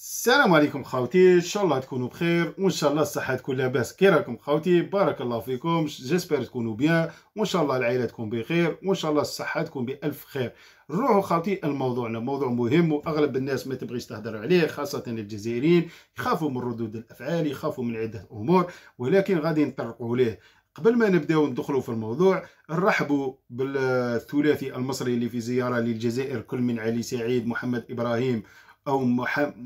السلام عليكم خاوتي ان شاء الله تكونوا بخير وان شاء الله الصحه تكون لاباس كي راكم خاوتي بارك الله فيكم جيسبر تكونوا بيان وان شاء الله العائله تكون بخير وان شاء الله الصحه تكون بالف خير نروحوا خاوتي لموضوعنا موضوع مهم واغلب الناس ما تبغيش تهدر عليه خاصه الجزائريين يخافوا من ردود الافعال يخافوا من عده امور ولكن غادي نطرقوا ليه قبل ما نبداو ندخلوا في الموضوع نرحبوا بالثلاثي المصري اللي في زياره للجزائر كل من علي سعيد محمد ابراهيم او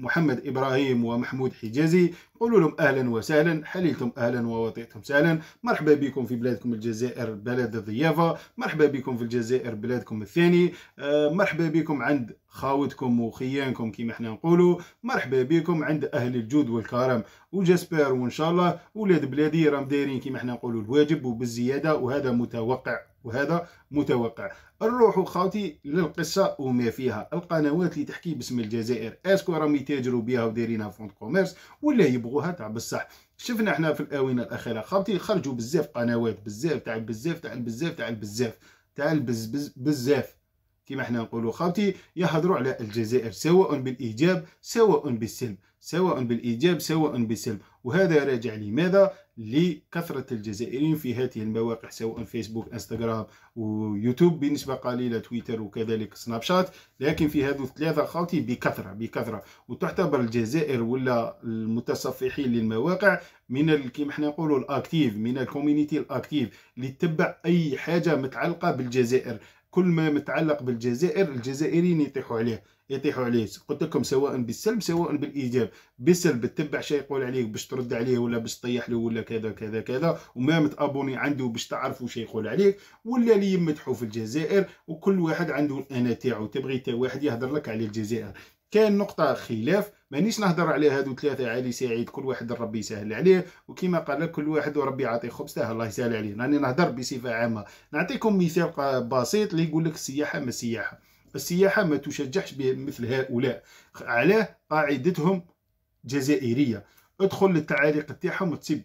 محمد ابراهيم ومحمود حجازي قولوا لهم اهلا وسهلا حليلتم اهلا ووطيتم سهلا مرحبا بكم في بلادكم الجزائر بلد الضيافه مرحبا بكم في الجزائر بلادكم الثاني آه، مرحبا بكم عند خاوتكم وخيانكم كيما حنا نقولوا مرحبا بكم عند اهل الجود والكرم وجاسبير وان شاء الله ولاد بلادي راهم دايرين كيما حنا نقولوا الواجب وبالزياده وهذا متوقع وهذا متوقع نروحوا خاوتي للقصه وما فيها القنوات اللي تحكي باسم الجزائر اسكو راهم يتاجروا بها ودايرينها فوند كوميرس ولا يبغوها تاع بصح شفنا احنا في الاونه الاخيره خاوتي خرجوا بزاف قنوات بزاف تاع بزاف تاع بزاف تاع بزاف تاع بز بز بزاف كما احنا نقولوا خاوتي يهضروا على الجزائر سواء بالايجاب سواء بالسلب سواء بالايجاب سواء بالسلب وهذا راجع لماذا لكثرة الجزائريين في هذه المواقع سواء فيسبوك انستغرام ويوتيوب بنسبة قليلة تويتر وكذلك سناب شات لكن في هذو الثلاثة خاوتي بكثرة بكثرة وتعتبر الجزائر ولا المتصفحين للمواقع من كيما احنا نقولوا الاكتيف من الكوميونيتي الاكتيف اللي تتبع اي حاجة متعلقة بالجزائر كل ما متعلق بالجزائر الجزائريين يطيحوا عليه يطيحوا عليه قلت لكم سواء بالسلب سواء بالايجاب بالسلب تتبع شيء يقول عليك باش ترد عليه ولا باش تطيح له ولا كذا كذا كذا وما متابوني عنده باش تعرفوا شيء يقول عليك ولا اللي يمدحوا في الجزائر وكل واحد عنده الانا تاعو تبغي تا واحد يهضر لك على الجزائر كاين نقطه خلاف مانيش نهضر على هادو ثلاثه علي سعيد كل واحد ربي يسهل عليه وكما قال كل واحد وربي يعطيه خبزته الله يسهل عليه راني نهضر بصفه عامه نعطيكم مثال بسيط اللي يقول لك السياحه ما السياحه السياحه ما تشجعش مثل هؤلاء علاه قاعدتهم جزائريه ادخل للتعاليق تاعهم وتسيب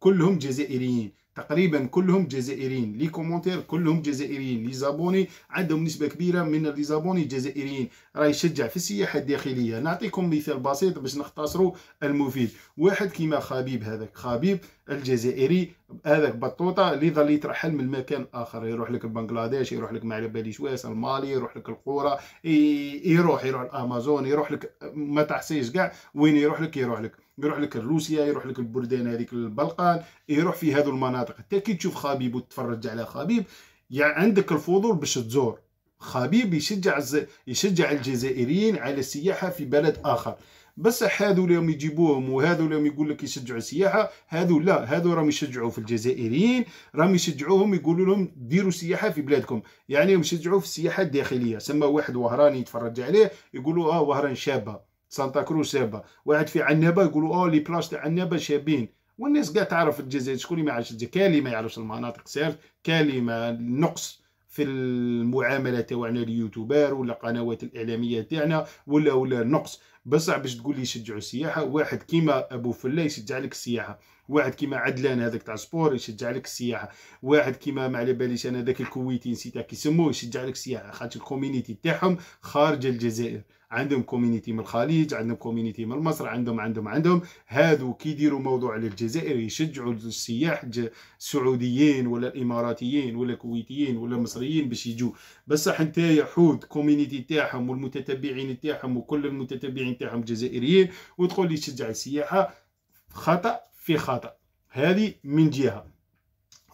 كلهم جزائريين تقريبا كلهم جزائريين لي كومونتير كلهم جزائريين لي زابوني عندهم نسبه كبيره من لي زابوني جزائريين راه يشجع في السياحه الداخليه نعطيكم مثال بسيط باش نختصروا المفيد واحد كيما خبيب هذاك خبيب الجزائري هذاك بطوطه اللي ظل يترحل من مكان اخر يروح لك بنغلاديش يروح لك ما على باليش المالي يروح لك القرى يروح يروح الامازون يروح لك ما تحسيش كاع وين يروح لك يروح لك يروح لك روسيا يروح لك البلدان هذيك البلقان يروح في هذو المناطق حتى كي تشوف خبيب وتتفرج على خبيب يعني عندك الفضول باش تزور خبيب يشجع يشجع الجزائريين على السياحه في بلد اخر بس هذو اليوم يجيبوهم وهذو اليوم يقول لك يشجعوا السياحه هذو لا هذو راهم يشجعوا في الجزائريين راهم يشجعوهم يقولوا لهم ديروا سياحه في بلادكم يعني يشجعوا في السياحه الداخليه سما واحد وهراني يتفرج عليه يقولوا اه وهران شابه سانتا كروز شابه واحد في عنابه يقولوا اه لي بلاش تاع عنابه شابين والناس كاع تعرف الجزائر شكون ما يعرفش كالي ما يعرفش المناطق سير كلمه ما في المعامله تاعنا اليوتيوبر ولا القنوات الاعلاميه تاعنا ولا ولا نقص بصح باش تقول لي يشجعوا السياحه واحد كيما ابو فله يشجع لك السياحه واحد كيما عدلان هذاك تاع سبور يشجع لك السياحه واحد كيما ما على باليش انا ذاك الكويتي نسيت كيسموه يشجع لك السياحه خاطر الكوميونيتي تاعهم خارج الجزائر عندهم كوميونيتي من الخليج عندهم كوميونيتي من مصر عندهم عندهم عندهم كي كيديروا موضوع على الجزائر يشجعوا السياح السعوديين ولا الاماراتيين ولا الكويتيين ولا المصريين باش يجوا بصح انت حود كوميونيتي تاعهم والمتتبعين تاعهم وكل المتتبعين تاعهم جزائريين وتقول لي تشجع السياحه خطا في خطا هذه من جهه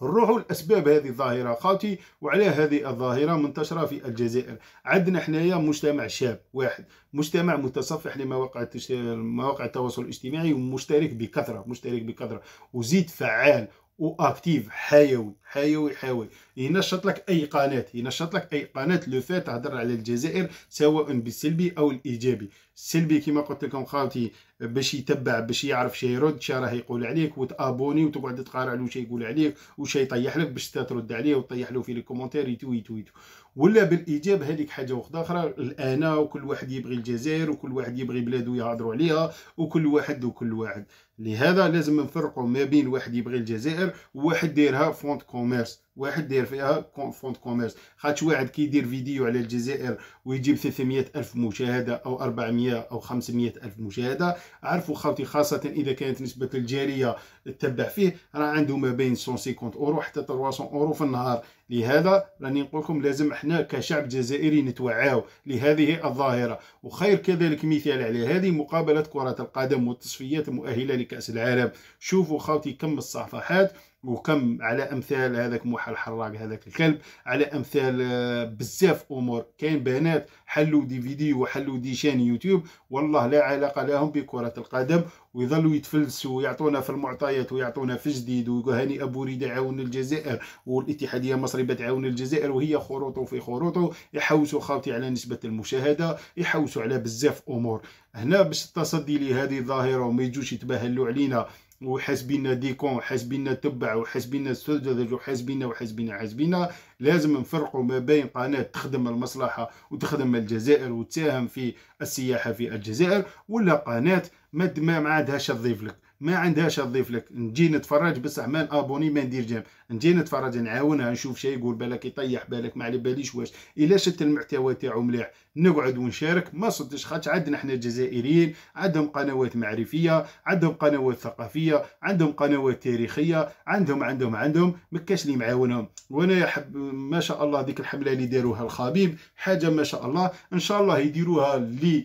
نروحوا لاسباب هذه الظاهره خاوتي وعلى هذه الظاهره منتشره في الجزائر عندنا حنايا مجتمع شاب واحد مجتمع متصفح لمواقع مواقع التواصل الاجتماعي ومشترك بكثره مشترك بكثره وزيد فعال واكتيف حيوي حيوي حيوي ينشط لك اي قناه ينشط لك اي قناه لو فات تهضر على الجزائر سواء بالسلبي او الايجابي سلبي كما قلت لكم خاوتي باش يتبع باش يعرف شي يرد شي راه يقول عليك وتابوني وتقعد تقارع له شي يقول عليك وشي يطيح لك باش ترد عليه وتطيح له في لي كومونتير يتو يتو يتو ولا بالايجاب هذيك حاجه واحده اخرى الانا وكل واحد يبغي الجزائر وكل واحد يبغي بلادو يهضروا عليها وكل واحد وكل واحد لهذا لازم نفرقوا ما بين واحد يبغي الجزائر وواحد دايرها فونت كوميرس واحد داير فيها فونت كوميرس خاطش واحد كيدير فيديو على الجزائر ويجيب 300 الف مشاهده او 400 او 500 الف مشاهده عرفوا خاوتي خاصه اذا كانت نسبه الجاريه تتبع فيه راه عنده ما بين 150 اورو حتى 300 اورو في النهار لهذا راني نقول لكم لازم احنا كشعب جزائري نتوعاو لهذه الظاهره وخير كذلك مثال على هذه مقابله كره القدم والتصفيات المؤهله لكاس العالم شوفوا خاوتي كم الصفحات وكم على امثال هذاك موحى الحراق هذاك الكلب على امثال آه، بزاف امور كاين بنات حلوا دي فيديو وحلوا دي شان يوتيوب والله لا علاقه لهم بكره القدم ويظلوا يتفلسوا ويعطونا في المعطيات ويعطونا في جديد وهاني ريد عاون الجزائر والاتحاديه المصريه بتعاون الجزائر وهي خروطه في خروطه يحوسوا خاوتي على نسبه المشاهده يحوسوا على بزاف امور هنا باش التصدي لهذه الظاهره وما يجوش يتباهلوا علينا وحاسبين ديكون وحاسبين تبع وحاسبين سذج وحاسبين وحاسبين حاسبين لازم نفرقوا ما بين قناة تخدم المصلحة وتخدم الجزائر وتساهم في السياحة في الجزائر ولا قناة ما ما عادهاش تضيف لك ما عندهاش تضيف لك نجي نتفرج بصح ما ابوني ما ندير جيم نجي نتفرج نعاونها نشوف شي يقول بالك يطيح بالك ما على باليش واش الا شفت المحتوى تاعو مليح نقعد ونشارك ما صدتش خاطش عندنا احنا الجزائريين عندهم قنوات معرفيه عندهم قنوات ثقافيه عندهم قنوات تاريخيه عندهم عندهم عندهم ما كاش اللي معاونهم وانا حب ما شاء الله ديك الحمله اللي داروها الخبيب حاجه ما شاء الله ان شاء الله يديروها لي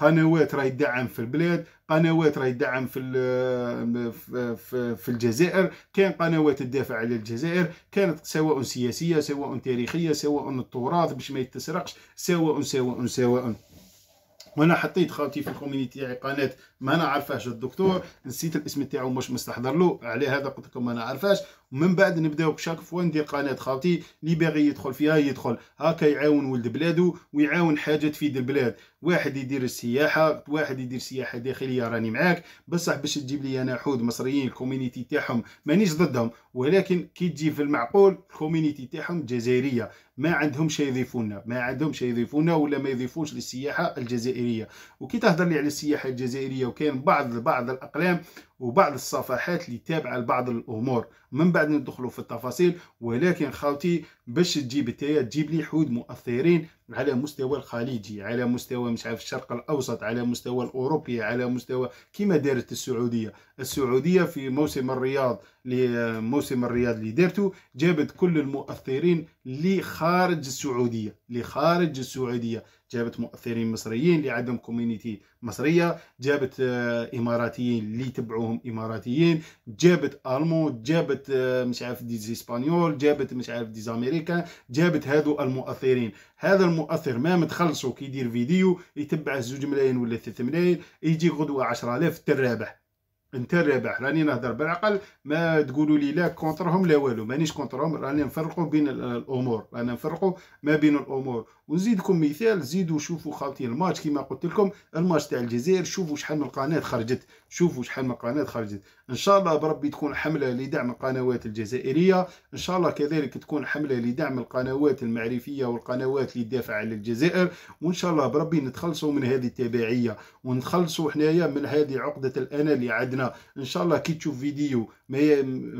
قنوات راهي تدعم في البلاد قنوات راهي تدعم في في الجزائر كاين قنوات تدافع على الجزائر كانت سواء سياسيه سواء تاريخيه سواء التراث باش ما يتسرقش سواء سواء سواء وانا حطيت خاوتي في الكوميونيتي قناه ما انا عارفاش الدكتور نسيت الاسم تاعو مش مستحضر له عليه هذا قلت لكم ما انا عارفاش ومن بعد نبداو بشاك فوا ندير قناه خاوتي اللي باغي يدخل فيها يدخل هاكا يعاون ولد بلاده ويعاون حاجه تفيد البلاد واحد يدير السياحه واحد يدير سياحه داخليه راني معاك بصح باش تجيب لي انا حود مصريين الكوميونيتي تاعهم مانيش ضدهم ولكن كي تجي في المعقول الكوميونيتي تاعهم جزائريه ما عندهمش يضيفونا ما عندهمش يضيفونا ولا ما يضيفوش للسياحه الجزائريه وكي تهضر لي على السياحه الجزائريه وكاين بعض بعض الاقلام وبعض الصفحات اللي تابعه لبعض الامور من بعد ندخلوا في التفاصيل ولكن خاوتي باش تجيب تايا تجيب لي حود مؤثرين على مستوى الخليجي على مستوى مش عارف الشرق الاوسط على مستوى الاوروبي على مستوى كيما دارت السعوديه السعوديه في موسم الرياض لموسم الرياض اللي دارته جابت كل المؤثرين اللي خارج السعوديه اللي خارج السعوديه جابت مؤثرين مصريين اللي عندهم كوميونيتي مصريه جابت آه، اماراتيين اللي يتبعوهم اماراتيين جابت المون جابت آه، مش عارف دي اسبانيول جابت مش عارف دي امريكا جابت هادو المؤثرين هذا المؤثر ما متخلصو كيدير فيديو يتبع زوج ملايين ولا 3 ملايين يجي غدوه 10000 ترابح انت رابح راني نهضر بالعقل ما تقولوا لي لا كونترهم لا والو مانيش كونترهم راني نفرقوا بين الامور انا نفرقوا ما بين الامور ونزيدكم مثال زيدوا شوفوا خالتي الماتش كما قلت لكم الماتش تاع الجزائر شوفوا شحال من قناه خرجت شوفوا شحال من قناه خرجت ان شاء الله بربي تكون حمله لدعم القنوات الجزائريه ان شاء الله كذلك تكون حمله لدعم القنوات المعرفيه والقنوات اللي تدافع على الجزائر وان شاء الله بربي نتخلصوا من هذه التبعيه ونتخلصوا حنايا من هذه عقده الانا اللي عدنا هنا ان شاء الله كي تشوف فيديو ما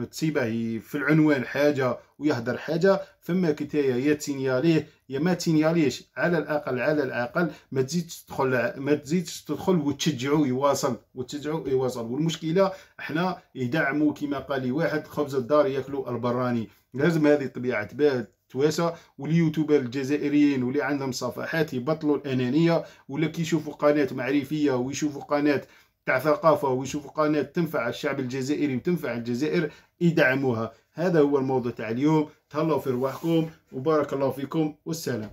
تسيبه في العنوان حاجه ويهدر حاجه فما كتايه يا تسينياليه يا ما تسينياليش على الاقل على الاقل ما تزيدش تدخل ما تزيدش تدخل وتشجعوا يواصل وتشجعوا يواصل والمشكله احنا يدعموا كما قال لي واحد خبز الدار ياكلوا البراني لازم هذه الطبيعه تبات تواسا واليوتيوبر الجزائريين واللي عندهم صفحات يبطلوا الانانيه ولا كيشوفوا قناه معرفيه ويشوفوا قناه تاع ثقافه ويشوفوا قناه تنفع الشعب الجزائري وتنفع الجزائر يدعموها هذا هو الموضوع تاع اليوم تهلاو في رواحكم وبارك الله فيكم والسلام